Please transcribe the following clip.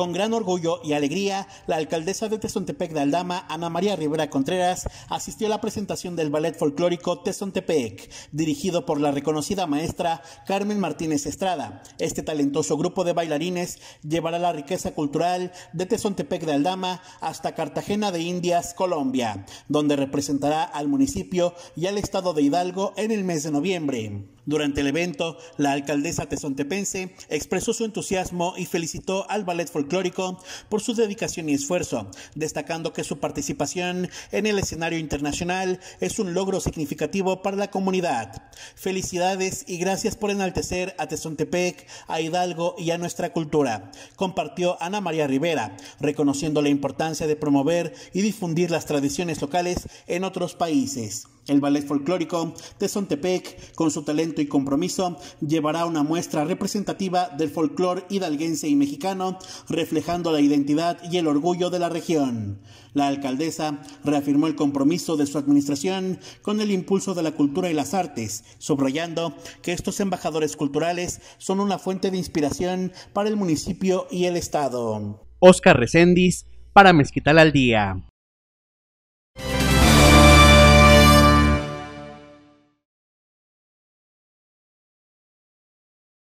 Con gran orgullo y alegría, la alcaldesa de Tezontepec de Aldama, Ana María Rivera Contreras, asistió a la presentación del ballet folclórico Tezontepec, dirigido por la reconocida maestra Carmen Martínez Estrada. Este talentoso grupo de bailarines llevará la riqueza cultural de Tezontepec de Aldama hasta Cartagena de Indias, Colombia, donde representará al municipio y al estado de Hidalgo en el mes de noviembre. Durante el evento, la alcaldesa tezontepense expresó su entusiasmo y felicitó al ballet folclórico por su dedicación y esfuerzo, destacando que su participación en el escenario internacional es un logro significativo para la comunidad. Felicidades y gracias por enaltecer a Tezontepec, a Hidalgo y a nuestra cultura, compartió Ana María Rivera, reconociendo la importancia de promover y difundir las tradiciones locales en otros países. El ballet folclórico Tezontepec, con su talento y compromiso, llevará una muestra representativa del folclor hidalguense y mexicano, reflejando la identidad y el orgullo de la región. La alcaldesa reafirmó el compromiso de su administración con el impulso de la cultura y las artes, subrayando que estos embajadores culturales son una fuente de inspiración para el municipio y el Estado. Oscar Recendis, para Mezquital al Día.